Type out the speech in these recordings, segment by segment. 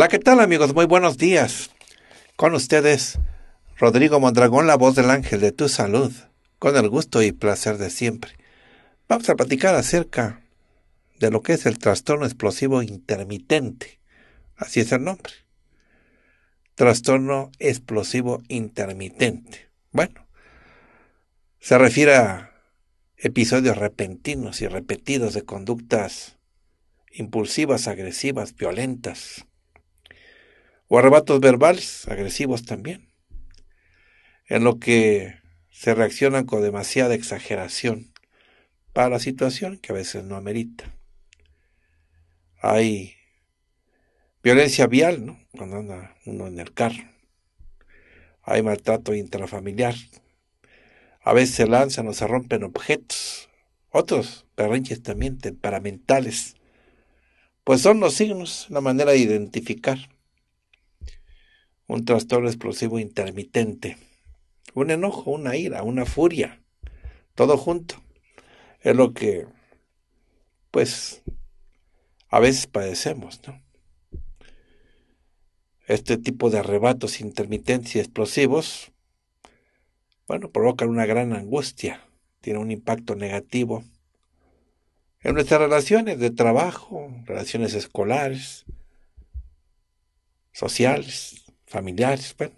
Hola, ¿qué tal amigos? Muy buenos días. Con ustedes, Rodrigo Mondragón, la voz del ángel de tu salud, con el gusto y placer de siempre. Vamos a platicar acerca de lo que es el trastorno explosivo intermitente. Así es el nombre. Trastorno explosivo intermitente. Bueno, se refiere a episodios repentinos y repetidos de conductas impulsivas, agresivas, violentas, o arrebatos verbales, agresivos también, en lo que se reaccionan con demasiada exageración para la situación que a veces no amerita. Hay violencia vial, ¿no? Cuando anda uno en el carro. Hay maltrato intrafamiliar. A veces se lanzan o se rompen objetos. Otros perrenches también temperamentales. Pues son los signos, la manera de identificar un trastorno explosivo intermitente, un enojo, una ira, una furia, todo junto. Es lo que, pues, a veces padecemos, ¿no? Este tipo de arrebatos intermitentes y explosivos, bueno, provocan una gran angustia, tiene un impacto negativo en nuestras relaciones de trabajo, relaciones escolares, sociales, familiares, pues.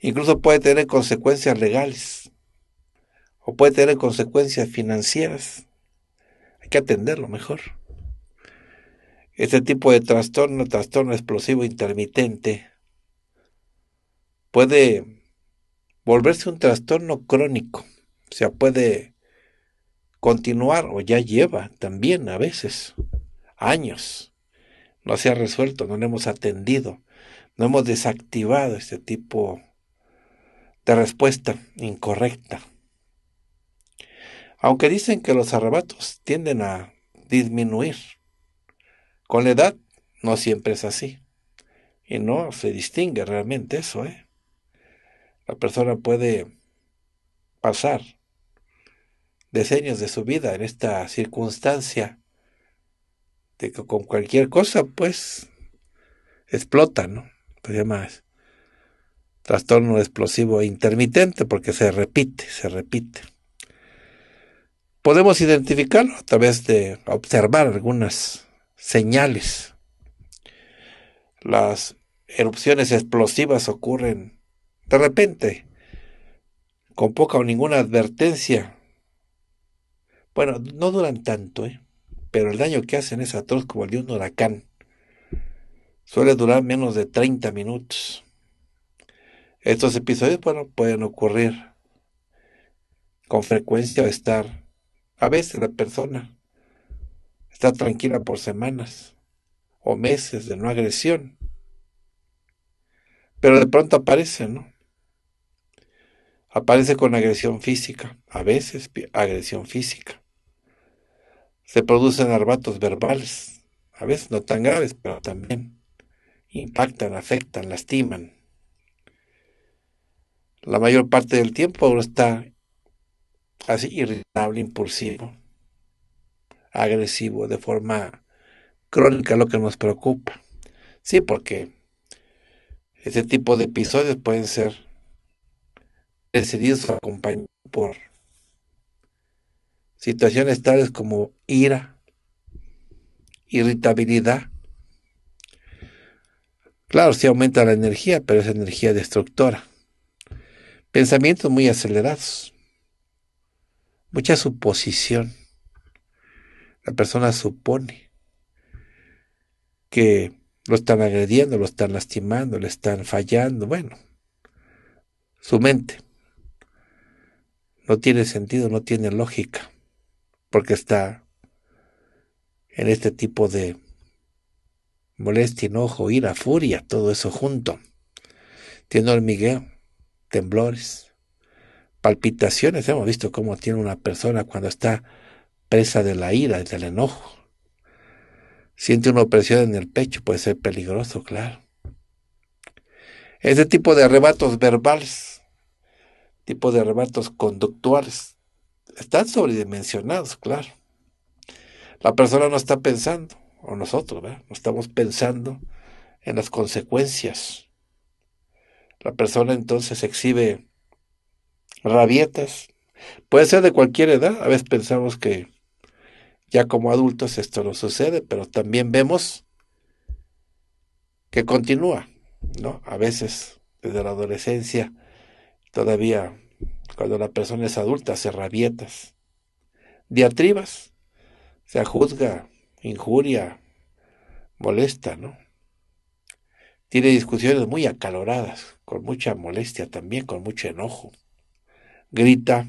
Incluso puede tener consecuencias legales o puede tener consecuencias financieras. Hay que atenderlo mejor. Este tipo de trastorno, trastorno explosivo intermitente, puede volverse un trastorno crónico. O sea, puede continuar o ya lleva también a veces años. No se ha resuelto, no lo hemos atendido no hemos desactivado este tipo de respuesta incorrecta. Aunque dicen que los arrebatos tienden a disminuir, con la edad no siempre es así. Y no se distingue realmente eso. ¿eh? La persona puede pasar decenios de su vida en esta circunstancia de que con cualquier cosa pues explota, ¿no? se llama trastorno explosivo e intermitente porque se repite, se repite. Podemos identificarlo a través de observar algunas señales. Las erupciones explosivas ocurren de repente, con poca o ninguna advertencia. Bueno, no duran tanto, ¿eh? pero el daño que hacen es atroz como el de un huracán. Suele durar menos de 30 minutos. Estos episodios, bueno, pueden ocurrir con frecuencia estar. A veces la persona está tranquila por semanas o meses de no agresión. Pero de pronto aparece, ¿no? Aparece con agresión física, a veces agresión física. Se producen arbatos verbales, a veces no tan graves, pero también impactan, afectan, lastiman. La mayor parte del tiempo uno está así irritable, impulsivo, agresivo, de forma crónica, lo que nos preocupa. Sí, porque ese tipo de episodios pueden ser decididos o acompañados por situaciones tales como ira, irritabilidad, Claro, sí aumenta la energía, pero es energía destructora. Pensamientos muy acelerados. Mucha suposición. La persona supone que lo están agrediendo, lo están lastimando, le están fallando. Bueno, su mente no tiene sentido, no tiene lógica, porque está en este tipo de molestia, enojo, ira, furia, todo eso junto. Tiene hormigueo, temblores, palpitaciones. Hemos visto cómo tiene una persona cuando está presa de la ira y del enojo. Siente una opresión en el pecho, puede ser peligroso, claro. Ese tipo de arrebatos verbales, tipo de arrebatos conductuales, están sobredimensionados, claro. La persona no está pensando o nosotros, ¿verdad? no estamos pensando en las consecuencias. La persona entonces exhibe rabietas, puede ser de cualquier edad, a veces pensamos que ya como adultos esto no sucede, pero también vemos que continúa, ¿no? A veces desde la adolescencia, todavía cuando la persona es adulta, hace rabietas, diatribas, se juzga injuria, molesta, ¿no? Tiene discusiones muy acaloradas, con mucha molestia también, con mucho enojo. Grita,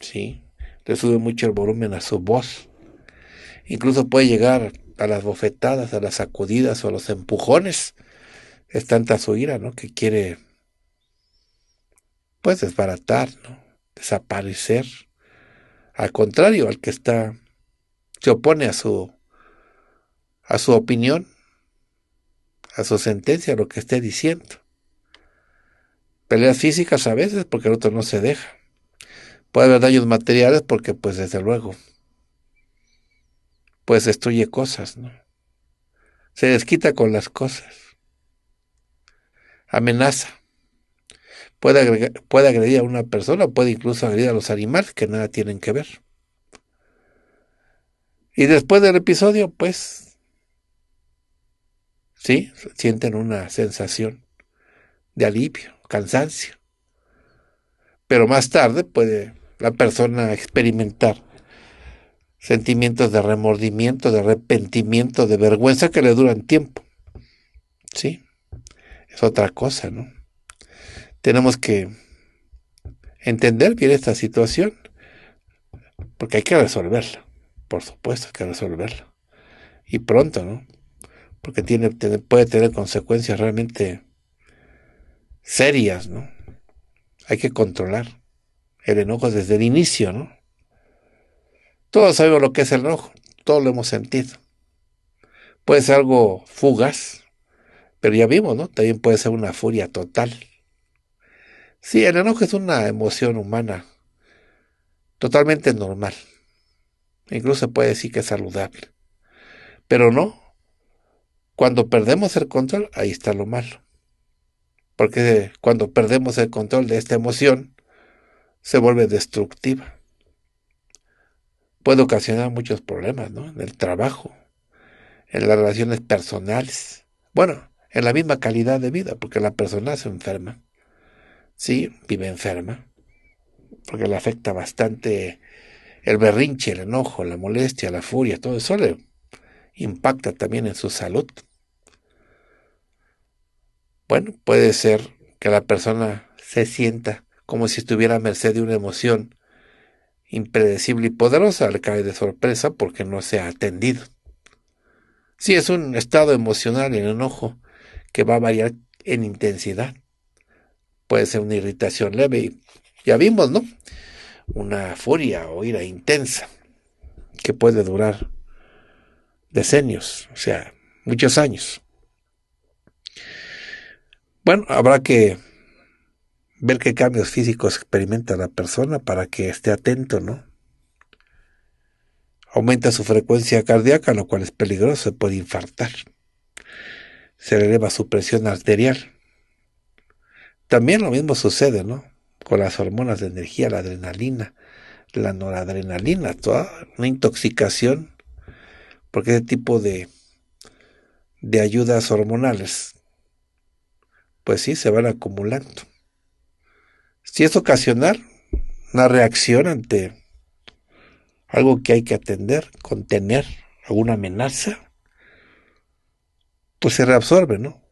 ¿sí? Le sube mucho el volumen a su voz. Incluso puede llegar a las bofetadas, a las sacudidas o a los empujones. Es tanta su ira, ¿no? Que quiere, pues, desbaratar, ¿no? Desaparecer. Al contrario, al que está, se opone a su a su opinión, a su sentencia, a lo que esté diciendo. Peleas físicas a veces porque el otro no se deja. Puede haber daños materiales porque pues desde luego pues destruye cosas, ¿no? Se desquita con las cosas. Amenaza. Puede, puede agredir a una persona, puede incluso agredir a los animales que nada tienen que ver. Y después del episodio, pues ¿sí? Sienten una sensación de alivio, cansancio. Pero más tarde puede la persona experimentar sentimientos de remordimiento, de arrepentimiento, de vergüenza que le duran tiempo. ¿Sí? Es otra cosa, ¿no? Tenemos que entender bien esta situación, porque hay que resolverla. Por supuesto, hay que resolverla. Y pronto, ¿no? porque tiene, puede tener consecuencias realmente serias, ¿no? Hay que controlar el enojo desde el inicio, ¿no? Todos sabemos lo que es el enojo, todos lo hemos sentido. Puede ser algo fugaz, pero ya vimos, ¿no? También puede ser una furia total. Sí, el enojo es una emoción humana totalmente normal. Incluso se puede decir que es saludable. Pero no, cuando perdemos el control, ahí está lo malo. Porque cuando perdemos el control de esta emoción, se vuelve destructiva. Puede ocasionar muchos problemas, ¿no? En el trabajo, en las relaciones personales. Bueno, en la misma calidad de vida, porque la persona se enferma. Sí, vive enferma. Porque le afecta bastante el berrinche, el enojo, la molestia, la furia, todo eso le impacta también en su salud. Bueno, puede ser que la persona se sienta como si estuviera a merced de una emoción impredecible y poderosa, le cae de sorpresa porque no se ha atendido. Si sí, es un estado emocional, el enojo, que va a variar en intensidad. Puede ser una irritación leve, y ya vimos, ¿no? Una furia o ira intensa, que puede durar decenios, o sea, muchos años. Bueno, habrá que ver qué cambios físicos experimenta la persona para que esté atento, ¿no? Aumenta su frecuencia cardíaca, lo cual es peligroso, puede infartar. Se eleva su presión arterial. También lo mismo sucede, ¿no? Con las hormonas de energía, la adrenalina, la noradrenalina, toda una intoxicación porque ese tipo de, de ayudas hormonales, pues sí, se van acumulando. Si es ocasionar una reacción ante algo que hay que atender, contener, alguna amenaza, pues se reabsorbe, ¿no?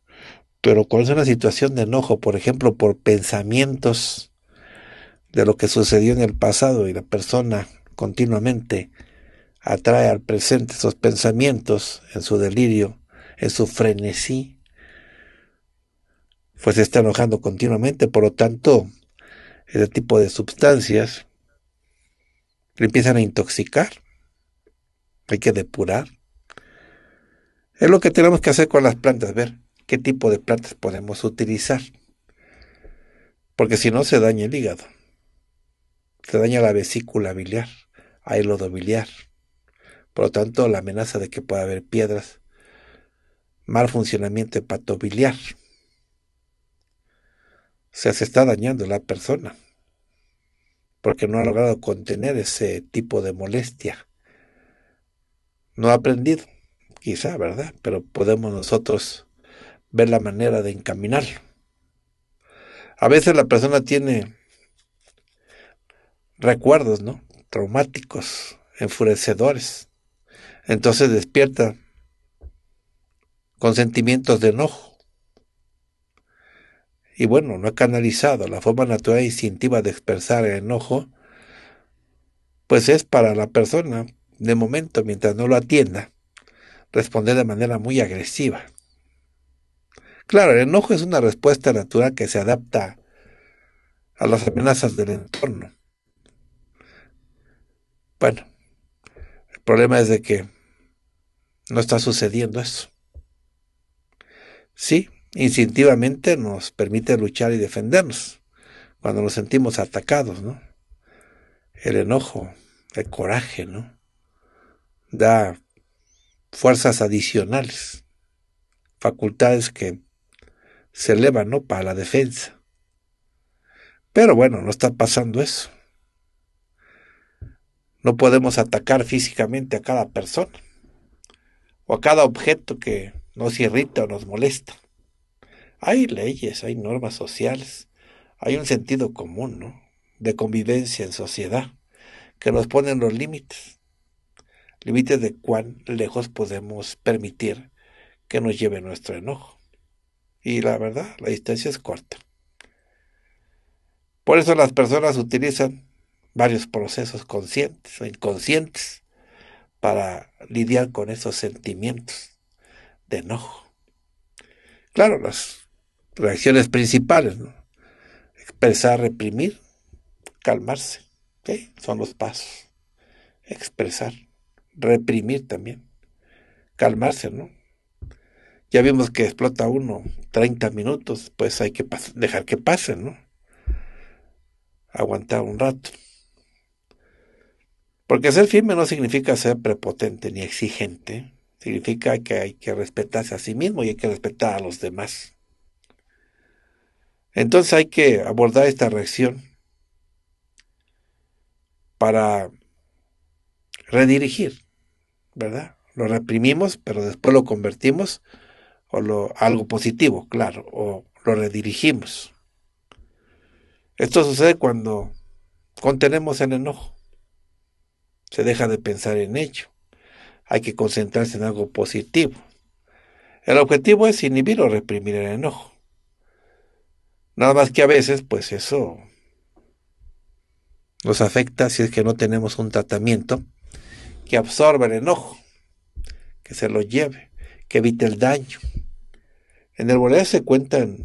Pero cuando es una situación de enojo, por ejemplo, por pensamientos de lo que sucedió en el pasado y la persona continuamente atrae al presente esos pensamientos en su delirio, en su frenesí, pues se está enojando continuamente, por lo tanto, ese tipo de sustancias le empiezan a intoxicar, hay que depurar. Es lo que tenemos que hacer con las plantas, ver qué tipo de plantas podemos utilizar, porque si no se daña el hígado, se daña la vesícula biliar, hay lodo biliar por lo tanto, la amenaza de que pueda haber piedras, mal funcionamiento hepatobiliar. O sea, se está dañando la persona porque no ha logrado contener ese tipo de molestia. No ha aprendido, quizá, ¿verdad? Pero podemos nosotros ver la manera de encaminarlo. A veces la persona tiene recuerdos, ¿no? Traumáticos, enfurecedores, entonces despierta con sentimientos de enojo. Y bueno, no ha canalizado. La forma natural e instintiva de expresar el enojo, pues es para la persona, de momento, mientras no lo atienda, responder de manera muy agresiva. Claro, el enojo es una respuesta natural que se adapta a las amenazas del entorno. Bueno, el problema es de que no está sucediendo eso. Sí, instintivamente nos permite luchar y defendernos cuando nos sentimos atacados, ¿no? El enojo, el coraje, ¿no? Da fuerzas adicionales, facultades que se elevan, ¿no? Para la defensa. Pero bueno, no está pasando eso. No podemos atacar físicamente a cada persona o a cada objeto que nos irrita o nos molesta. Hay leyes, hay normas sociales, hay un sentido común, ¿no? De convivencia en sociedad, que nos ponen los límites, límites de cuán lejos podemos permitir que nos lleve nuestro enojo. Y la verdad, la distancia es corta. Por eso las personas utilizan varios procesos conscientes o inconscientes para lidiar con esos sentimientos de enojo. Claro, las reacciones principales, ¿no? expresar, reprimir, calmarse, son los pasos. Expresar, reprimir también, calmarse, ¿no? Ya vimos que explota uno 30 minutos, pues hay que dejar que pase, ¿no? Aguantar un rato. Porque ser firme no significa ser prepotente ni exigente, significa que hay que respetarse a sí mismo y hay que respetar a los demás. Entonces hay que abordar esta reacción para redirigir, ¿verdad? Lo reprimimos, pero después lo convertimos o lo, algo positivo, claro, o lo redirigimos. Esto sucede cuando contenemos el enojo se deja de pensar en ello. Hay que concentrarse en algo positivo. El objetivo es inhibir o reprimir el enojo. Nada más que a veces, pues eso nos afecta si es que no tenemos un tratamiento que absorba el enojo, que se lo lleve, que evite el daño. En el bolero se cuentan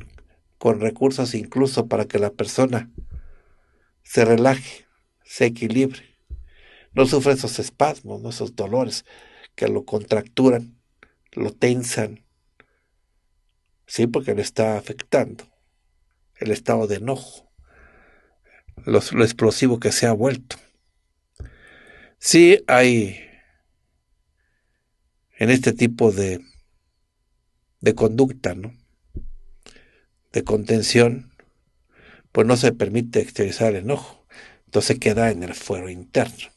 con recursos incluso para que la persona se relaje, se equilibre no sufre esos espasmos, esos dolores que lo contracturan, lo tensan. Sí, porque le está afectando el estado de enojo, lo explosivo que se ha vuelto. Sí hay en este tipo de, de conducta, ¿no? de contención, pues no se permite exteriorizar el enojo, entonces queda en el fuero interno.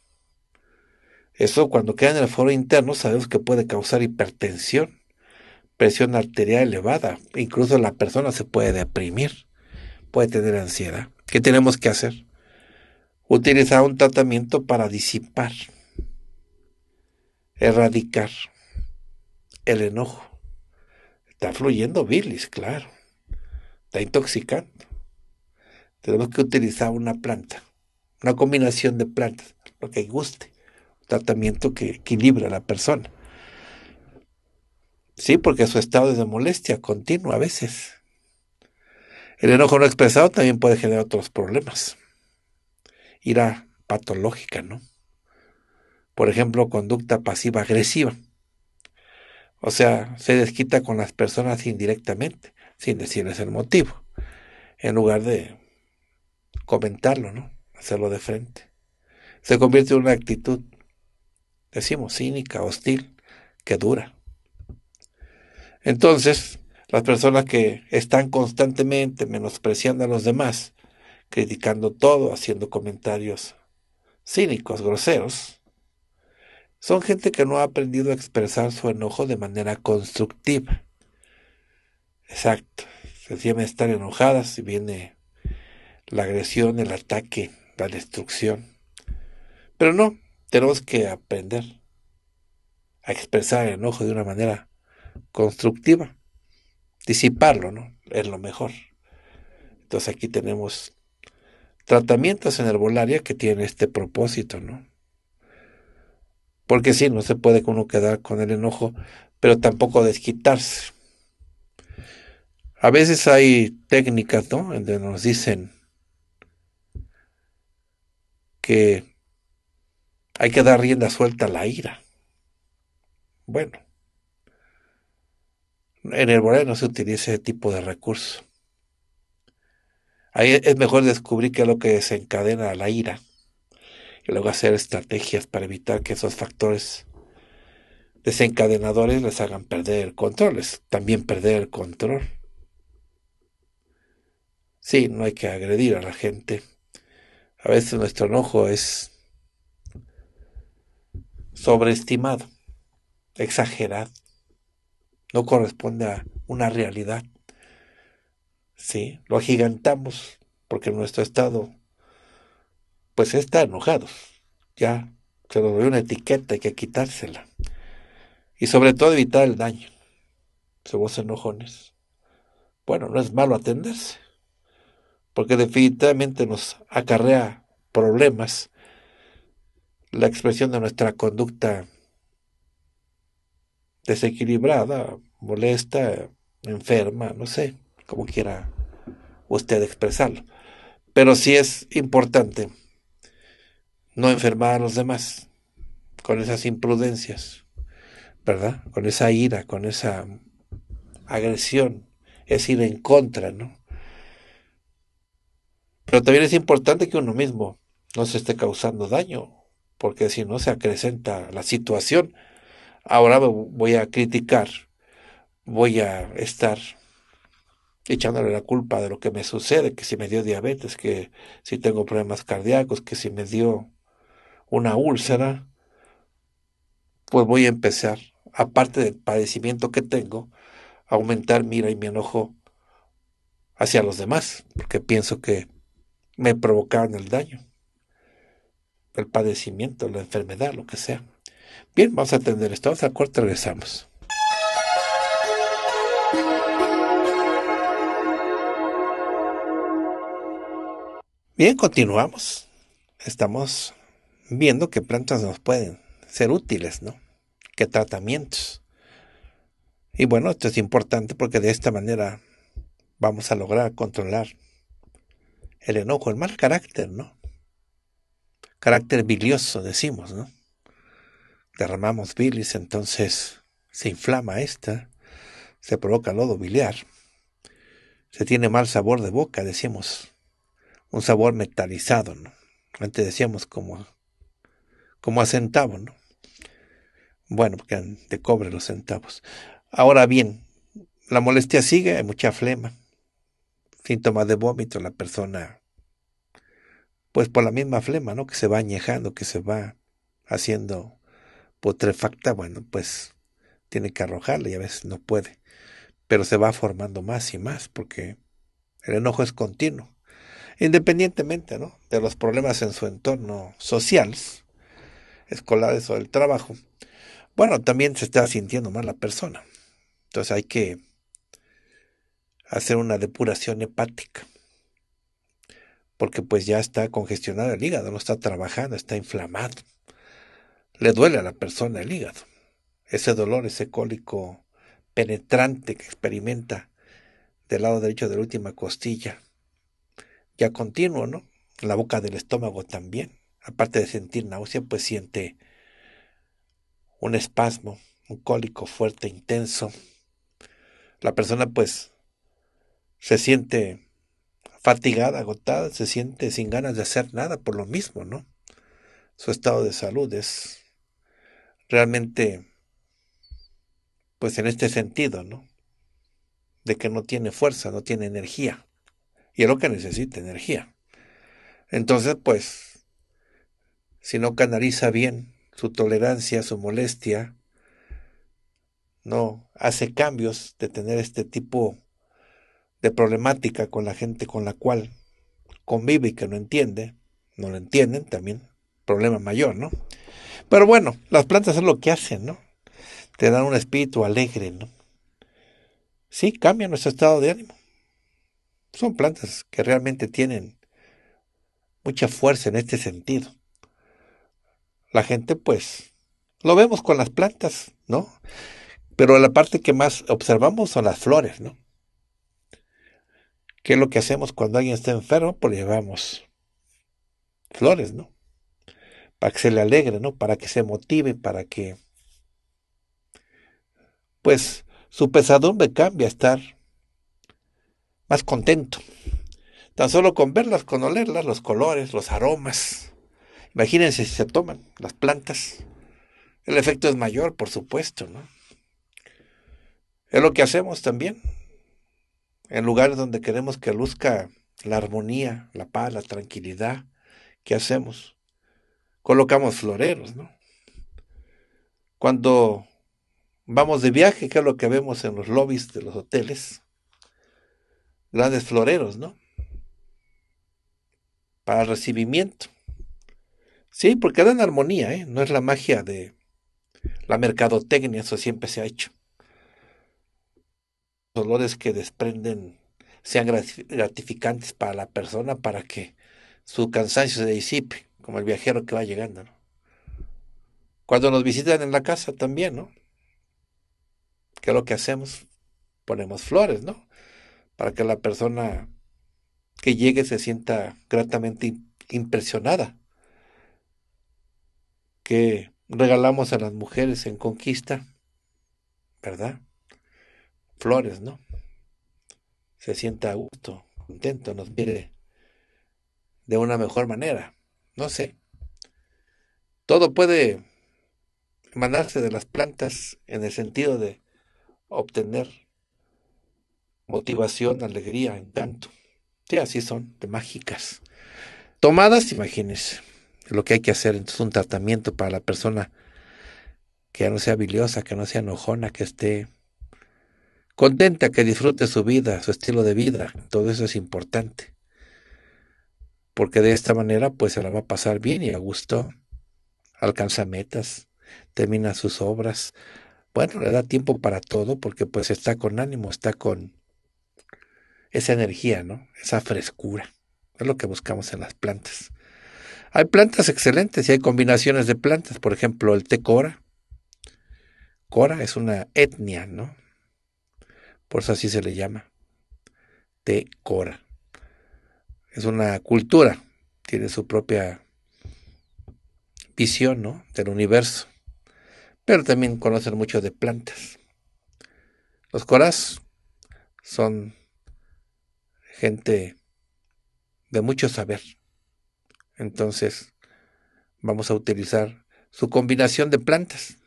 Eso cuando queda en el foro interno sabemos que puede causar hipertensión, presión arterial elevada, incluso la persona se puede deprimir, puede tener ansiedad. ¿Qué tenemos que hacer? Utilizar un tratamiento para disipar, erradicar el enojo. Está fluyendo bilis, claro. Está intoxicando. Tenemos que utilizar una planta, una combinación de plantas, lo que guste tratamiento que equilibra a la persona. Sí, porque su estado es de molestia continua a veces. El enojo no expresado también puede generar otros problemas. Ira patológica, ¿no? Por ejemplo, conducta pasiva agresiva. O sea, se desquita con las personas indirectamente, sin decirles el motivo, en lugar de comentarlo, ¿no? Hacerlo de frente. Se convierte en una actitud decimos, cínica, hostil, que dura. Entonces, las personas que están constantemente menospreciando a los demás, criticando todo, haciendo comentarios cínicos, groseros, son gente que no ha aprendido a expresar su enojo de manera constructiva. Exacto. Se decían estar enojadas y viene la agresión, el ataque, la destrucción. Pero no, tenemos que aprender a expresar el enojo de una manera constructiva, disiparlo, ¿no? Es lo mejor. Entonces aquí tenemos tratamientos en herbolaria que tienen este propósito, ¿no? Porque sí, no se puede uno quedar con el enojo, pero tampoco desquitarse. A veces hay técnicas, ¿no? En donde nos dicen que hay que dar rienda suelta a la ira. Bueno, en el moral no se utiliza ese tipo de recurso. Ahí es mejor descubrir qué es lo que desencadena la ira y luego hacer estrategias para evitar que esos factores desencadenadores les hagan perder el control, también perder el control. Sí, no hay que agredir a la gente. A veces nuestro enojo es sobreestimado, exagerado, no corresponde a una realidad. Sí, lo agigantamos porque nuestro estado pues está enojado. Ya se nos dio una etiqueta, hay que quitársela. Y sobre todo evitar el daño. Somos enojones. Bueno, no es malo atenderse, porque definitivamente nos acarrea problemas la expresión de nuestra conducta desequilibrada, molesta, enferma, no sé, como quiera usted expresarlo. Pero sí es importante no enfermar a los demás con esas imprudencias, ¿verdad? Con esa ira, con esa agresión, es ir en contra, ¿no? Pero también es importante que uno mismo no se esté causando daño porque si no se acrecenta la situación. Ahora voy a criticar, voy a estar echándole la culpa de lo que me sucede, que si me dio diabetes, que si tengo problemas cardíacos, que si me dio una úlcera, pues voy a empezar, aparte del padecimiento que tengo, a aumentar mi ira y mi enojo hacia los demás, porque pienso que me provocaron el daño el padecimiento, la enfermedad, lo que sea. Bien, vamos a atender esto. Vamos a regresamos. Bien, continuamos. Estamos viendo qué plantas nos pueden ser útiles, ¿no? ¿Qué tratamientos? Y bueno, esto es importante porque de esta manera vamos a lograr controlar el enojo, el mal carácter, ¿no? carácter bilioso, decimos, ¿no? Derramamos bilis, entonces se inflama esta, se provoca lodo biliar, se tiene mal sabor de boca, decimos, un sabor metalizado, ¿no? Antes decíamos como, como a centavo, ¿no? Bueno, porque de cobre los centavos. Ahora bien, la molestia sigue, hay mucha flema, síntomas de vómito, la persona pues por la misma flema, ¿no? Que se va añejando, que se va haciendo putrefacta, bueno, pues tiene que arrojarla y a veces no puede. Pero se va formando más y más porque el enojo es continuo. Independientemente, ¿no? De los problemas en su entorno social, escolares o del trabajo. Bueno, también se está sintiendo mal la persona. Entonces hay que hacer una depuración hepática porque pues ya está congestionado el hígado, no está trabajando, está inflamado. Le duele a la persona el hígado. Ese dolor, ese cólico penetrante que experimenta del lado derecho de la última costilla, ya continuo, ¿no? La boca del estómago también. Aparte de sentir náusea, pues siente un espasmo, un cólico fuerte, intenso. La persona pues se siente fatigada, agotada, se siente sin ganas de hacer nada por lo mismo, ¿no? Su estado de salud es realmente, pues en este sentido, ¿no? De que no tiene fuerza, no tiene energía. Y es lo que necesita, energía. Entonces, pues, si no canaliza bien su tolerancia, su molestia, no hace cambios de tener este tipo de problemática con la gente con la cual convive y que no entiende, no lo entienden también, problema mayor, ¿no? Pero bueno, las plantas es lo que hacen, ¿no? Te dan un espíritu alegre, ¿no? Sí, cambia nuestro estado de ánimo. Son plantas que realmente tienen mucha fuerza en este sentido. La gente, pues, lo vemos con las plantas, ¿no? Pero la parte que más observamos son las flores, ¿no? ¿Qué es lo que hacemos cuando alguien está enfermo? Pues llevamos flores, ¿no? Para que se le alegre, ¿no? Para que se motive, para que, pues, su pesadumbre cambia a estar más contento. Tan solo con verlas, con olerlas, los colores, los aromas. Imagínense si se toman las plantas. El efecto es mayor, por supuesto, ¿no? Es lo que hacemos también en lugares donde queremos que luzca la armonía, la paz, la tranquilidad, ¿qué hacemos? Colocamos floreros, ¿no? Cuando vamos de viaje, que es lo que vemos en los lobbies de los hoteles, grandes floreros, ¿no? Para recibimiento. Sí, porque dan armonía, ¿eh? No es la magia de la mercadotecnia, eso siempre se ha hecho olores que desprenden sean gratificantes para la persona para que su cansancio se disipe, como el viajero que va llegando. Cuando nos visitan en la casa también, ¿no? ¿Qué lo que hacemos? Ponemos flores, ¿no? Para que la persona que llegue se sienta gratamente impresionada. Que regalamos a las mujeres en conquista, ¿verdad? flores, ¿no? Se sienta a gusto, contento, nos mire de una mejor manera. No sé. Todo puede emanarse de las plantas en el sentido de obtener motivación, alegría, encanto. Sí, así son, de mágicas. Tomadas, imagínense, lo que hay que hacer. Entonces, un tratamiento para la persona que no sea biliosa, que no sea enojona, que esté contenta, que disfrute su vida, su estilo de vida. Todo eso es importante. Porque de esta manera, pues se la va a pasar bien y a gusto. Alcanza metas, termina sus obras. Bueno, le da tiempo para todo porque pues está con ánimo, está con esa energía, ¿no? Esa frescura. Es lo que buscamos en las plantas. Hay plantas excelentes y hay combinaciones de plantas. Por ejemplo, el té cora. Cora es una etnia, ¿no? por eso así se le llama, Cora. Es una cultura, tiene su propia visión ¿no? del universo, pero también conocen mucho de plantas. Los coras son gente de mucho saber. Entonces, vamos a utilizar su combinación de plantas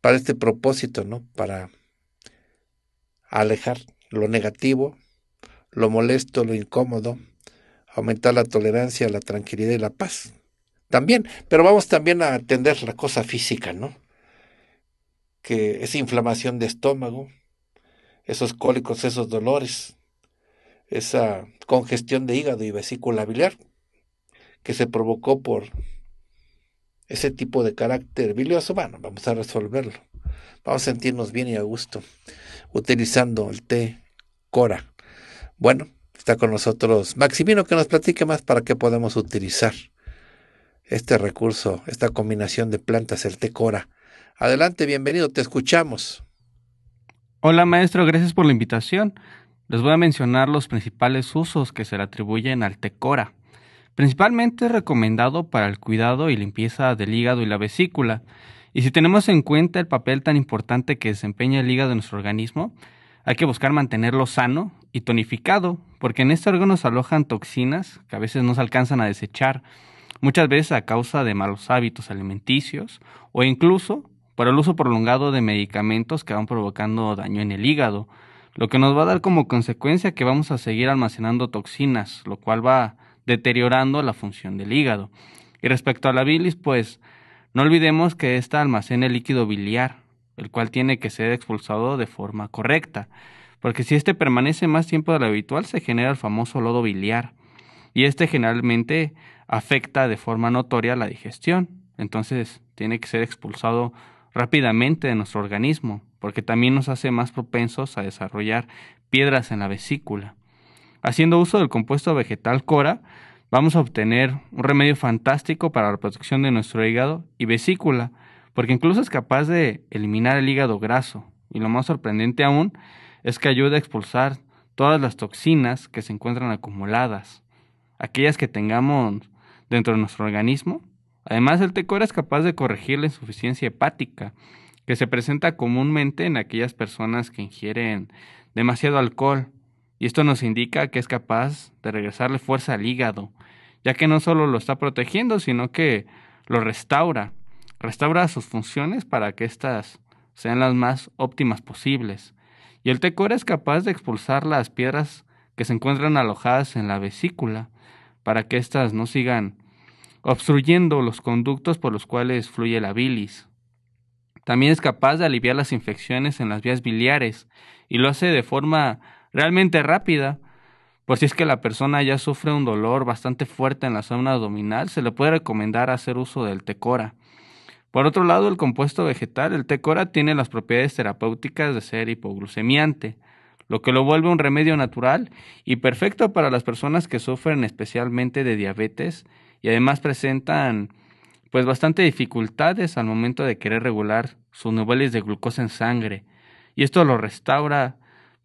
para este propósito, ¿no? Para alejar lo negativo, lo molesto, lo incómodo, aumentar la tolerancia, la tranquilidad y la paz. También, pero vamos también a atender la cosa física, ¿no? Que esa inflamación de estómago, esos cólicos, esos dolores, esa congestión de hígado y vesícula biliar que se provocó por ese tipo de carácter bilioso, bueno, vamos a resolverlo. Vamos a sentirnos bien y a gusto utilizando el té Cora. Bueno, está con nosotros Maximino que nos platique más para qué podemos utilizar este recurso, esta combinación de plantas, el té Cora. Adelante, bienvenido, te escuchamos. Hola maestro, gracias por la invitación. Les voy a mencionar los principales usos que se le atribuyen al té Cora. Principalmente recomendado para el cuidado y limpieza del hígado y la vesícula. Y si tenemos en cuenta el papel tan importante que desempeña el hígado en nuestro organismo, hay que buscar mantenerlo sano y tonificado, porque en este órgano se alojan toxinas que a veces no se alcanzan a desechar, muchas veces a causa de malos hábitos alimenticios o incluso por el uso prolongado de medicamentos que van provocando daño en el hígado, lo que nos va a dar como consecuencia que vamos a seguir almacenando toxinas, lo cual va deteriorando la función del hígado. Y respecto a la bilis, pues no olvidemos que esta almacena el líquido biliar, el cual tiene que ser expulsado de forma correcta, porque si éste permanece más tiempo de lo habitual se genera el famoso lodo biliar, y este generalmente afecta de forma notoria la digestión, entonces tiene que ser expulsado rápidamente de nuestro organismo, porque también nos hace más propensos a desarrollar piedras en la vesícula. Haciendo uso del compuesto vegetal Cora, vamos a obtener un remedio fantástico para la protección de nuestro hígado y vesícula, porque incluso es capaz de eliminar el hígado graso. Y lo más sorprendente aún es que ayuda a expulsar todas las toxinas que se encuentran acumuladas, aquellas que tengamos dentro de nuestro organismo. Además, el tecora es capaz de corregir la insuficiencia hepática, que se presenta comúnmente en aquellas personas que ingieren demasiado alcohol. Y esto nos indica que es capaz de regresarle fuerza al hígado, ya que no solo lo está protegiendo, sino que lo restaura, restaura sus funciones para que éstas sean las más óptimas posibles. Y el tecor es capaz de expulsar las piedras que se encuentran alojadas en la vesícula para que éstas no sigan obstruyendo los conductos por los cuales fluye la bilis. También es capaz de aliviar las infecciones en las vías biliares y lo hace de forma realmente rápida pues si es que la persona ya sufre un dolor bastante fuerte en la zona abdominal, se le puede recomendar hacer uso del tecora. Por otro lado, el compuesto vegetal, el tecora, tiene las propiedades terapéuticas de ser hipoglucemiante, lo que lo vuelve un remedio natural y perfecto para las personas que sufren especialmente de diabetes y además presentan pues bastante dificultades al momento de querer regular sus niveles de glucosa en sangre y esto lo restaura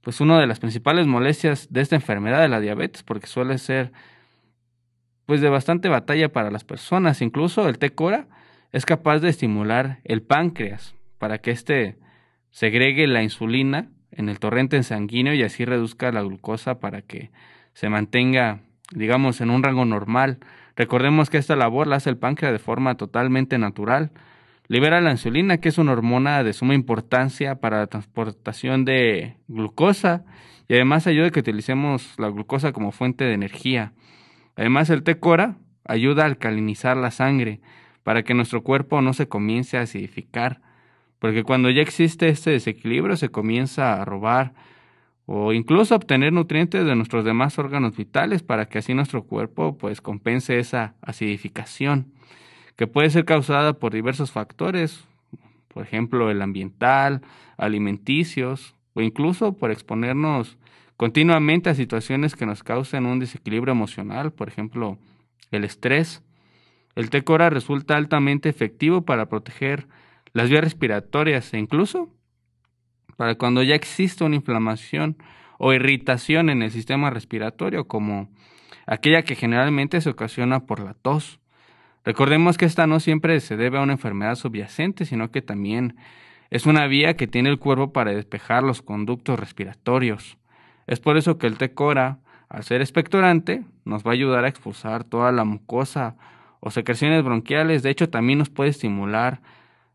pues una de las principales molestias de esta enfermedad de la diabetes, porque suele ser pues de bastante batalla para las personas. Incluso el té cora es capaz de estimular el páncreas para que éste segregue la insulina en el torrente sanguíneo y así reduzca la glucosa para que se mantenga, digamos, en un rango normal. Recordemos que esta labor la hace el páncreas de forma totalmente natural. Libera la insulina, que es una hormona de suma importancia para la transportación de glucosa y además ayuda a que utilicemos la glucosa como fuente de energía. Además, el té cora ayuda a alcalinizar la sangre para que nuestro cuerpo no se comience a acidificar, porque cuando ya existe este desequilibrio se comienza a robar o incluso a obtener nutrientes de nuestros demás órganos vitales para que así nuestro cuerpo pues compense esa acidificación que puede ser causada por diversos factores, por ejemplo, el ambiental, alimenticios o incluso por exponernos continuamente a situaciones que nos causen un desequilibrio emocional, por ejemplo, el estrés. El té cora resulta altamente efectivo para proteger las vías respiratorias e incluso para cuando ya existe una inflamación o irritación en el sistema respiratorio, como aquella que generalmente se ocasiona por la tos. Recordemos que esta no siempre se debe a una enfermedad subyacente, sino que también es una vía que tiene el cuerpo para despejar los conductos respiratorios. Es por eso que el tecora, al ser expectorante, nos va a ayudar a expulsar toda la mucosa o secreciones bronquiales. De hecho, también nos puede estimular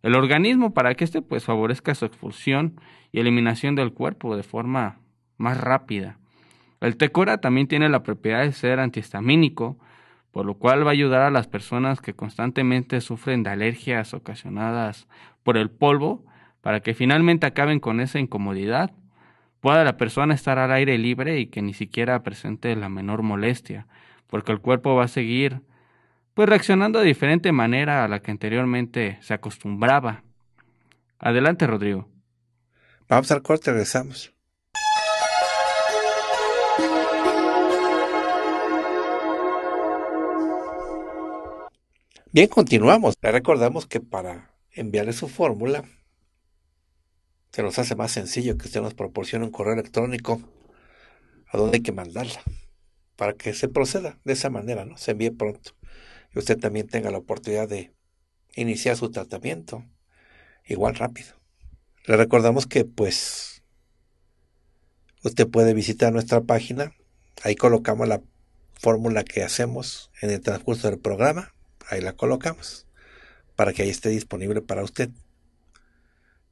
el organismo para que éste pues, favorezca su expulsión y eliminación del cuerpo de forma más rápida. El tecora también tiene la propiedad de ser antihistamínico, por lo cual va a ayudar a las personas que constantemente sufren de alergias ocasionadas por el polvo para que finalmente acaben con esa incomodidad, pueda la persona estar al aire libre y que ni siquiera presente la menor molestia, porque el cuerpo va a seguir pues reaccionando de diferente manera a la que anteriormente se acostumbraba. Adelante, Rodrigo. Vamos al corte, regresamos. Bien, continuamos. Le recordamos que para enviarle su fórmula, se nos hace más sencillo que usted nos proporcione un correo electrónico a donde hay que mandarla para que se proceda de esa manera, ¿no? Se envíe pronto y usted también tenga la oportunidad de iniciar su tratamiento igual rápido. Le recordamos que pues usted puede visitar nuestra página, ahí colocamos la fórmula que hacemos en el transcurso del programa ahí la colocamos para que ahí esté disponible para usted.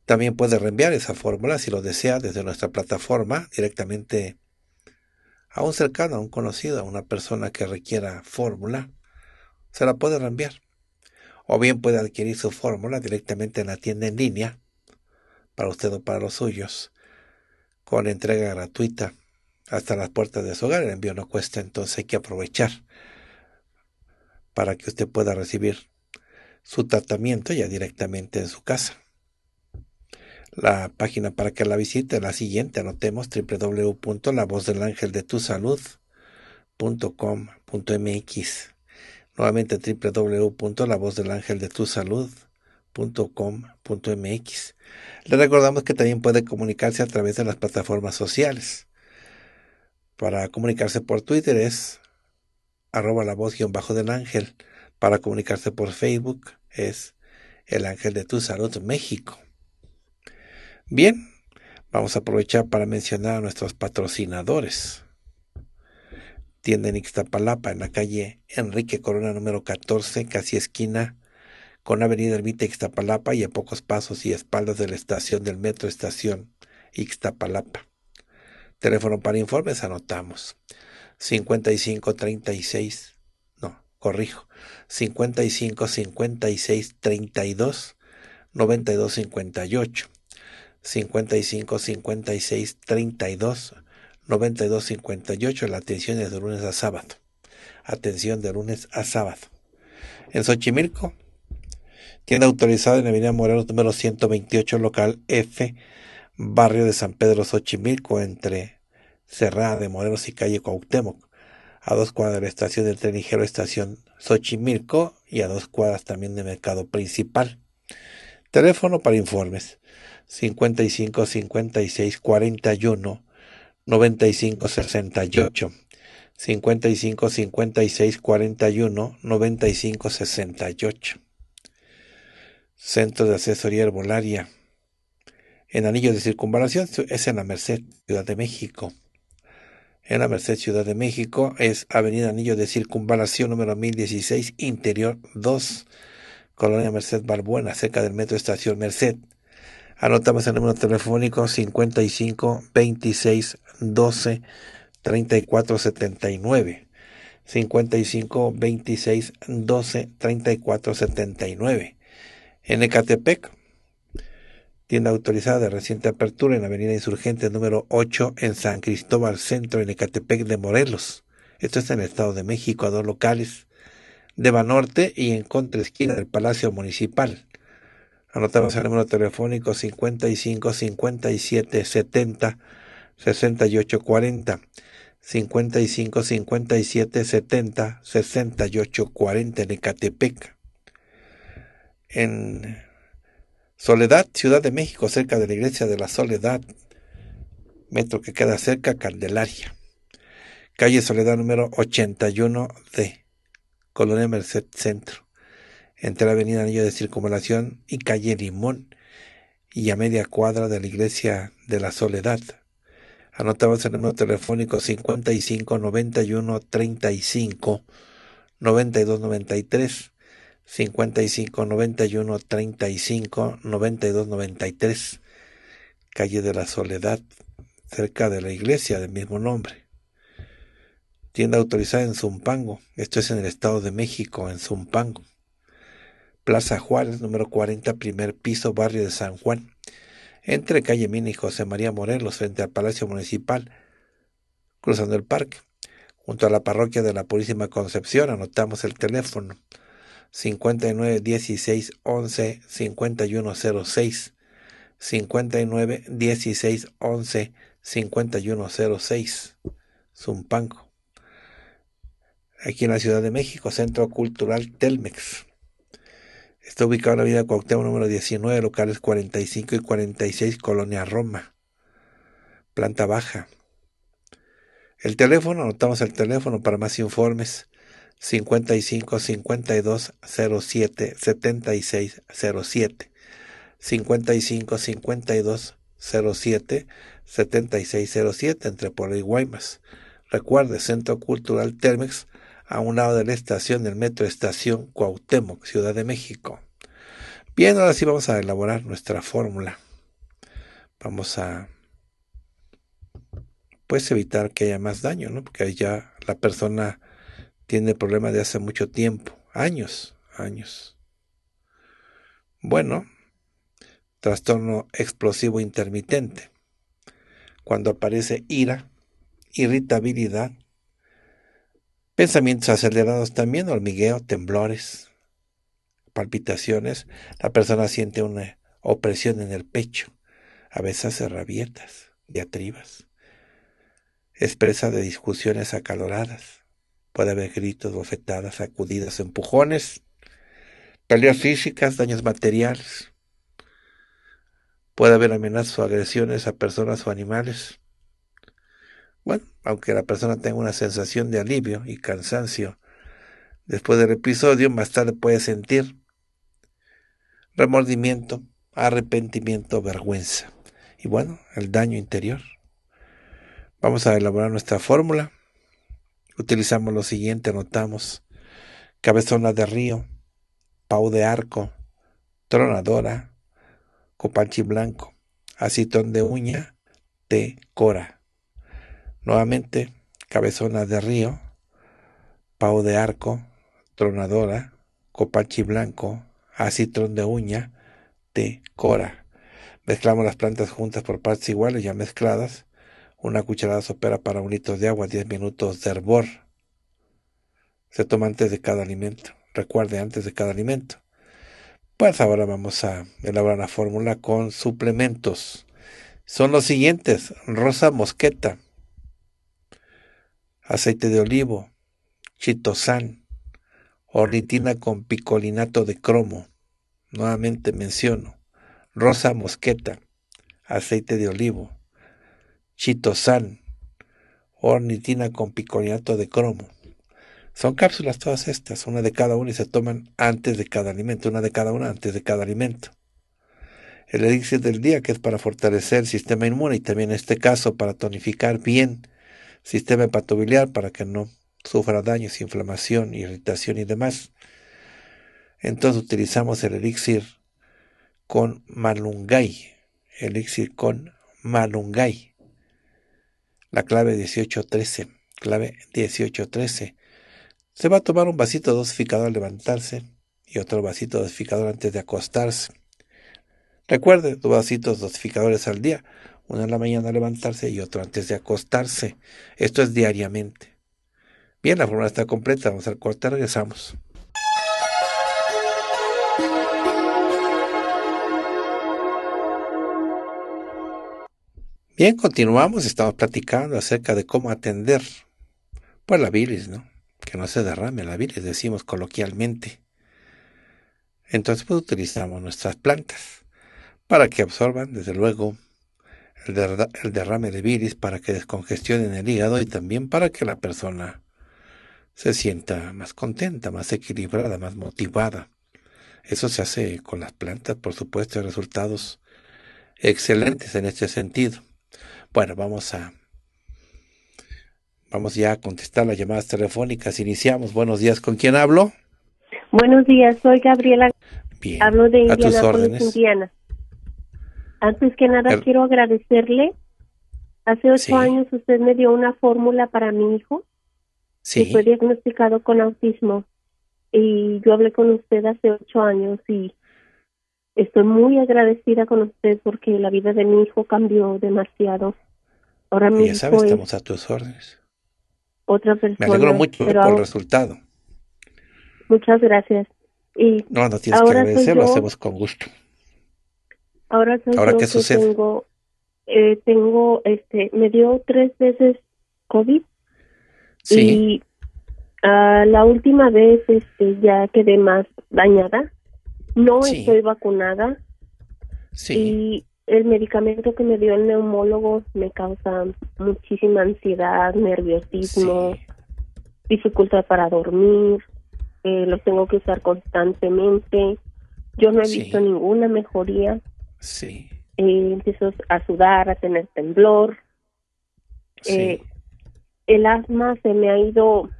También puede reenviar esa fórmula si lo desea desde nuestra plataforma directamente a un cercano, a un conocido, a una persona que requiera fórmula. Se la puede reenviar. O bien puede adquirir su fórmula directamente en la tienda en línea para usted o para los suyos con entrega gratuita hasta las puertas de su hogar. El envío no cuesta, entonces hay que aprovechar para que usted pueda recibir su tratamiento ya directamente en su casa. La página para que la visite es la siguiente, anotemos www.lavozdelangeldetusalud.com.mx. Nuevamente www.lavozdelangeldetusalud.com.mx. Le recordamos que también puede comunicarse a través de las plataformas sociales. Para comunicarse por Twitter es arroba la voz guión bajo del ángel. Para comunicarse por Facebook es el ángel de tu salud México. Bien, vamos a aprovechar para mencionar a nuestros patrocinadores. Tienda Ixtapalapa, en la calle Enrique Corona número 14, casi esquina con Avenida Ermita Ixtapalapa y a pocos pasos y espaldas de la estación del metro Estación Ixtapalapa. Teléfono para informes anotamos 55 36, no, corrijo, 55 56 32 92 58, 55 56 32 92 58. La atención es de lunes a sábado. Atención de lunes a sábado. En Xochimilco, tiene autorizada en Avenida Morelos número 128, local F, barrio de San Pedro Xochimilco, entre Cerrada de Morelos y calle Cuauhtémoc, a dos cuadras de la estación del tren ligero Estación Xochimilco y a dos cuadras también de Mercado Principal. Teléfono para informes 55 56 41 95 68 55 56 41 95 68 Centro de Asesoría Herbolaria en Anillo de Circunvalación es en la Merced, Ciudad de México en la Merced Ciudad de México. Es Avenida Anillo de Circunvalación número 1016, Interior 2, Colonia Merced Balbuena, cerca del Metro Estación Merced. Anotamos el número telefónico 55 26 12 34 79. 55 26 12 34 79. En Ecatepec, tienda autorizada de reciente apertura en Avenida Insurgente número 8 en San Cristóbal Centro, en Ecatepec de Morelos. Esto está en el Estado de México, a dos locales, de Banorte y en contraesquina del Palacio Municipal. Anotamos el número telefónico 55 57 70 68 40. 55 57 70 68 40 en Ecatepec. En Soledad, Ciudad de México, cerca de la iglesia de la Soledad, metro que queda cerca, Candelaria. Calle Soledad número 81D, Colonia Merced Centro, entre la avenida Anillo de Circunvalación y calle Limón, y a media cuadra de la iglesia de la Soledad. Anotamos el número telefónico 55 91 35 92 93 55 91 35 92 93, calle de la Soledad, cerca de la iglesia del mismo nombre. Tienda autorizada en Zumpango, esto es en el Estado de México, en Zumpango. Plaza Juárez, número 40, primer piso, barrio de San Juan, entre calle Mina y José María Morelos, frente al Palacio Municipal, cruzando el parque. Junto a la parroquia de la Purísima Concepción, anotamos el teléfono 59 16 11 5106 59 16 11 5106 06 Zumpanco aquí en la Ciudad de México Centro Cultural Telmex está ubicado en la Vida Cuauhtémoc número 19 locales 45 y 46 Colonia Roma planta baja el teléfono anotamos el teléfono para más informes 55 52 07 76 07 55 52 07 76 07 entre Puebla y Guaymas. Recuerde, Centro Cultural Telmex a un lado de la estación del metro Estación Cuauhtémoc, Ciudad de México. Bien, ahora sí vamos a elaborar nuestra fórmula. Vamos a pues evitar que haya más daño, ¿no? Porque ya la persona tiene el problema de hace mucho tiempo, años, años. Bueno, trastorno explosivo intermitente. Cuando aparece ira, irritabilidad, pensamientos acelerados también, hormigueo, temblores, palpitaciones, la persona siente una opresión en el pecho, a veces rabietas, diatribas, expresa de discusiones acaloradas, Puede haber gritos, bofetadas, sacudidas, empujones, peleas físicas, daños materiales. Puede haber amenazas o agresiones a personas o animales. Bueno, aunque la persona tenga una sensación de alivio y cansancio después del episodio, más tarde puede sentir remordimiento, arrepentimiento, vergüenza. Y bueno, el daño interior. Vamos a elaborar nuestra fórmula utilizamos lo siguiente, anotamos. Cabezona de río, pau de arco, tronadora, copanchi blanco, acitón de uña, de cora. Nuevamente, cabezona de río, pau de arco, tronadora, copanchi blanco, acitón de uña, de cora. Mezclamos las plantas juntas por partes iguales, ya mezcladas. Una cucharada sopera para un litro de agua, 10 minutos de hervor. Se toma antes de cada alimento. Recuerde, antes de cada alimento. Pues ahora vamos a elaborar la fórmula con suplementos. Son los siguientes. Rosa mosqueta. Aceite de olivo. Chitosan. Ornitina con picolinato de cromo. Nuevamente menciono. Rosa mosqueta. Aceite de olivo chitosan, ornitina con piconiato de cromo. Son cápsulas todas estas, una de cada una y se toman antes de cada alimento, una de cada una antes de cada alimento. El elixir del día que es para fortalecer el sistema inmune y también en este caso para tonificar bien el sistema hepatobiliar para que no sufra daños, inflamación, irritación y demás. Entonces utilizamos el elixir con malungay, elixir con malungay la clave 1813, clave 1813. Se va a tomar un vasito dosificador al levantarse y otro vasito dosificador antes de acostarse. Recuerde, dos vasitos dosificadores al día, uno en la mañana al levantarse y otro antes de acostarse. Esto es diariamente. Bien, la fórmula está completa, vamos al corte, regresamos. Bien, continuamos, estamos platicando acerca de cómo atender pues la bilis, ¿no? Que no se derrame la bilis, decimos coloquialmente. Entonces, pues utilizamos nuestras plantas para que absorban, desde luego, el, derrame de bilis, para que descongestionen el hígado y también para que la persona se sienta más contenta, más equilibrada, más motivada. Eso se hace con las plantas, por supuesto, hay resultados excelentes en este sentido. Bueno, vamos a vamos ya a contestar las llamadas telefónicas. Iniciamos. Buenos días, ¿con quién hablo? Buenos días, soy Gabriela. Hablo de Indianápolis, Indiana. Antes que nada quiero agradecerle. Hace ocho años usted me dio una fórmula para mi hijo. Sí. Que fue diagnosticado con autismo. Y yo hablé con usted hace ocho años y Estoy muy agradecida con usted porque la vida de mi hijo cambió demasiado. Ahora mismo. Ya sabes, estamos a tus órdenes. Otra persona. Me alegro mucho por el resultado. Muchas gracias. Y no, no tienes que agradecer, lo hacemos con gusto. Ahora, ahora ¿qué sucede? Eh, tengo, este, me dio tres veces COVID. Sí. Y ah, la última vez este, ya quedé más dañada no estoy vacunada. Sí. Y el medicamento que me dio el neumólogo me causa muchísima ansiedad, nerviosismo, dificultad para dormir, Lo eh, los tengo que usar constantemente. Yo no he visto ninguna mejoría. Sí. Eh, empiezo a sudar, a tener temblor. Eh, el asma se me ha ido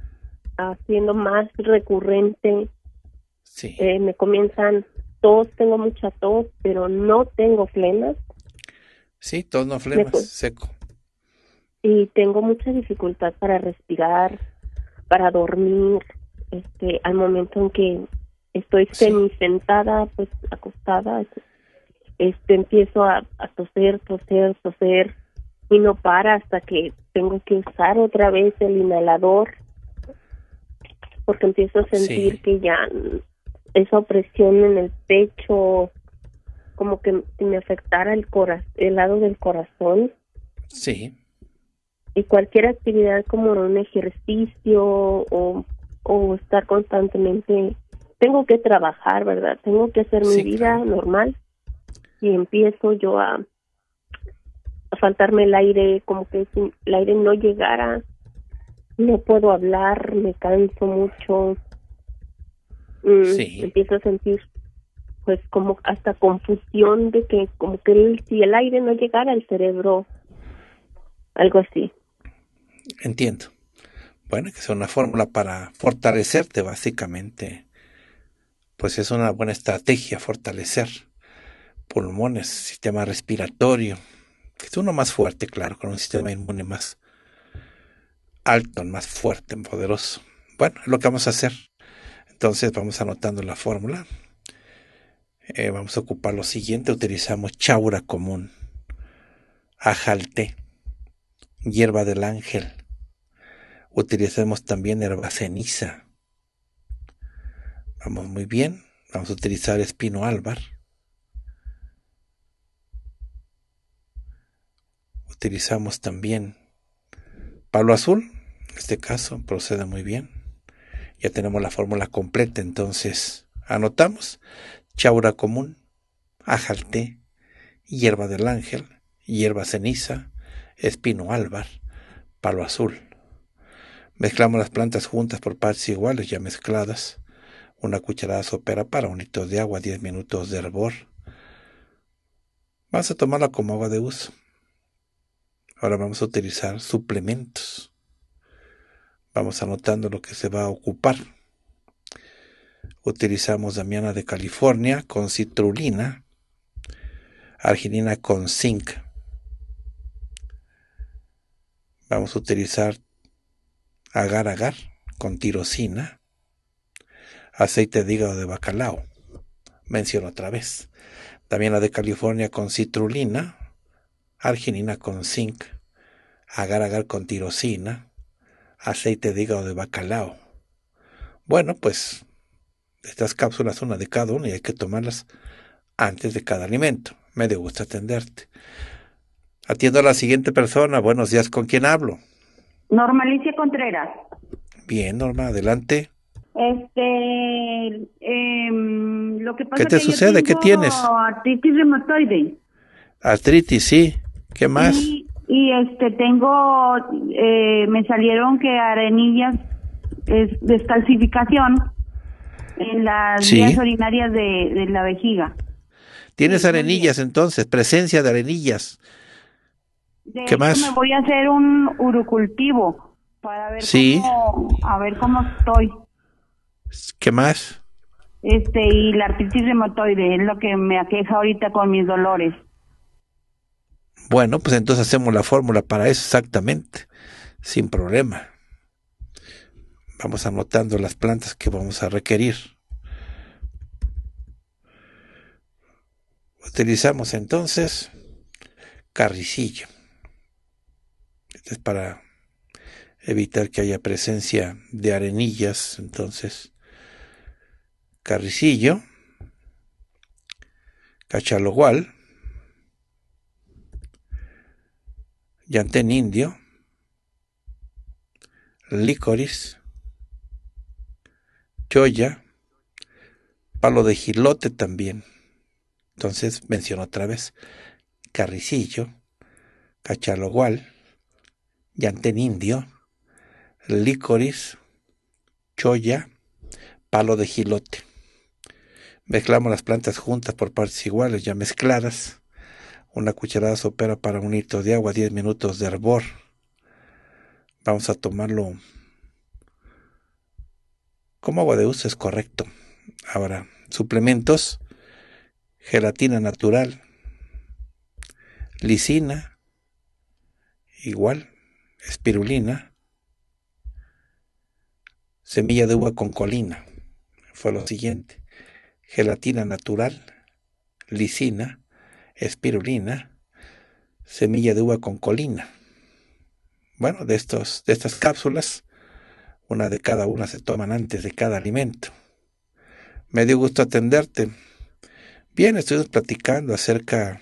haciendo más recurrente Sí. Eh, me comienzan tos, tengo mucha tos, pero no tengo flemas. Sí, tos no flemas, seco. Y tengo mucha dificultad para respirar, para dormir. Este, al momento en que estoy semi sentada, pues acostada, este, empiezo a, toser, toser, toser y no para hasta que tengo que usar otra vez el inhalador porque empiezo a sentir que ya esa opresión en el pecho, como que me afectara el, cora el lado del corazón. Sí. Y cualquier actividad como un ejercicio o, estar constantemente... Tengo que trabajar, ¿verdad? Tengo que hacer mi vida normal y empiezo yo a, a, faltarme el aire, como que el aire no llegara, no puedo hablar, me canso mucho, Mm, Empiezo a sentir pues como hasta confusión de que como que si el aire no llegara al cerebro, algo así. Entiendo. Bueno, que es una fórmula para fortalecerte básicamente. Pues es una buena estrategia fortalecer pulmones, sistema respiratorio, que es uno más fuerte, claro, con un sistema inmune más alto, más fuerte, poderoso. Bueno, lo que vamos a hacer entonces vamos anotando la fórmula. Eh, vamos a ocupar lo siguiente. Utilizamos chaura común, ajalte hierba del ángel. Utilizamos también hierba ceniza. Vamos muy bien. Vamos a utilizar espino álvar. Utilizamos también palo azul. En este caso procede muy bien. Ya tenemos la fórmula completa, entonces anotamos chaura común, ajalté, hierba del ángel, hierba ceniza, espino álvar, palo azul. Mezclamos las plantas juntas por partes iguales ya mezcladas. Una cucharada sopera para un litro de agua, 10 minutos de hervor. Vamos a tomarla como agua de uso. Ahora vamos a utilizar suplementos. Vamos anotando lo que se va a ocupar. Utilizamos damiana de California con citrulina, arginina con zinc. Vamos a utilizar agar-agar con tirosina, aceite de hígado de bacalao. Menciono otra vez. Damiana de California con citrulina, arginina con zinc, agar-agar con tirosina, aceite de hígado de bacalao. Bueno, pues estas cápsulas, una de cada una, y hay que tomarlas antes de cada alimento. Me gusta atenderte. Atiendo a la siguiente persona. Buenos días, ¿con quién hablo? Norma Alicia Contreras. Bien, Norma, adelante. Este, em, lo que pasa ¿Qué te sucede? ¿Qué tienes? Artritis reumatoide. Artritis, sí. ¿Qué más? y este tengo eh, me salieron que arenillas es descalcificación en las vías urinarias de, la vejiga tienes arenillas entonces presencia de arenillas qué más me voy a hacer un urocultivo para ver cómo, a ver cómo estoy qué más este y la artritis reumatoide es lo que me aqueja ahorita con mis dolores bueno, pues entonces hacemos la fórmula para eso exactamente, sin problema. Vamos anotando las plantas que vamos a requerir. Utilizamos entonces carricillo. Esto es para evitar que haya presencia de arenillas, entonces carricillo, cachalogual, yantén indio, licoris, choya, palo de gilote también. Entonces menciono otra vez carricillo, cachalogual, yantén indio, licorice, choya, palo de gilote. Mezclamos las plantas juntas por partes iguales, ya mezcladas una cucharada sopera para un litro de agua, 10 minutos de hervor. Vamos a tomarlo como agua de uso, es correcto. Ahora, suplementos, gelatina natural, lisina, igual, espirulina, semilla de uva con colina. Fue lo siguiente. Gelatina natural, lisina, espirulina, semilla de uva con colina. Bueno, de, estos, de estas cápsulas, una de cada una se toman antes de cada alimento. Me dio gusto atenderte. Bien, estoy platicando acerca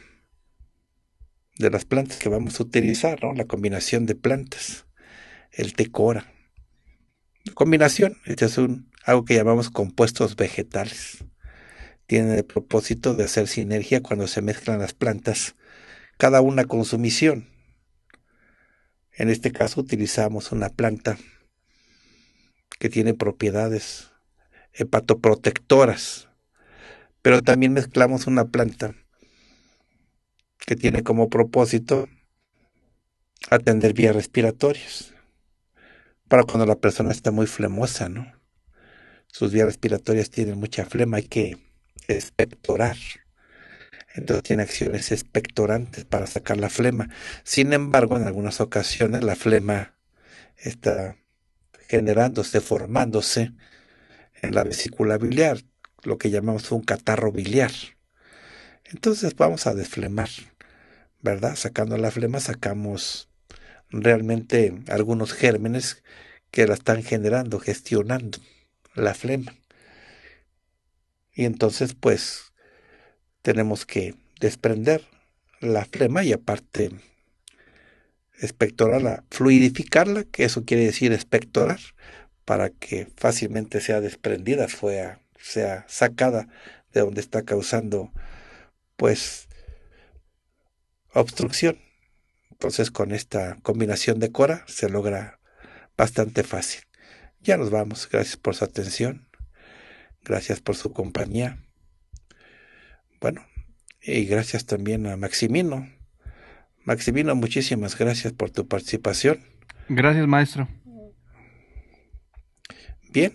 de las plantas que vamos a utilizar, ¿no? La combinación de plantas, el tecora. combinación, esto es un, algo que llamamos compuestos vegetales tiene el propósito de hacer sinergia cuando se mezclan las plantas, cada una con su misión. En este caso utilizamos una planta que tiene propiedades hepatoprotectoras, pero también mezclamos una planta que tiene como propósito atender vías respiratorias, para cuando la persona está muy flemosa, ¿no? Sus vías respiratorias tienen mucha flema, y que espectorar. Entonces tiene acciones expectorantes para sacar la flema. Sin embargo, en algunas ocasiones la flema está generándose, formándose en la vesícula biliar, lo que llamamos un catarro biliar. Entonces vamos a desflemar, ¿verdad? Sacando la flema sacamos realmente algunos gérmenes que la están generando, gestionando la flema. Y entonces, pues, tenemos que desprender la flema y aparte espectorarla, fluidificarla, que eso quiere decir espectorar, para que fácilmente sea desprendida, sea, sea sacada de donde está causando, pues, obstrucción. Entonces con esta combinación de cora se logra bastante fácil. Ya nos vamos, gracias por su atención. Gracias por su compañía. Bueno, y gracias también a Maximino. Maximino, muchísimas gracias por tu participación. Gracias, maestro. Bien,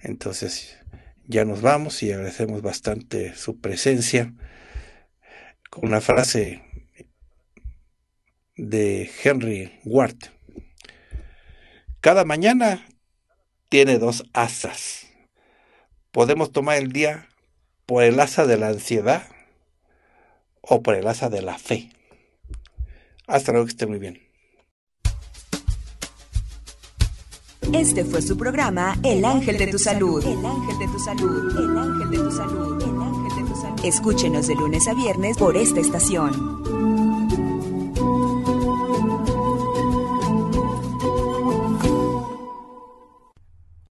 entonces ya nos vamos y agradecemos bastante su presencia con una frase de Henry Ward. Cada mañana tiene dos asas podemos tomar el día por el asa de la ansiedad o por el asa de la fe. Hasta luego, que esté muy bien. Este fue su programa El Ángel de tu Salud. El Ángel de tu Salud. El Ángel de tu Salud. El Ángel de tu Salud. Escúchenos de lunes a viernes por esta estación.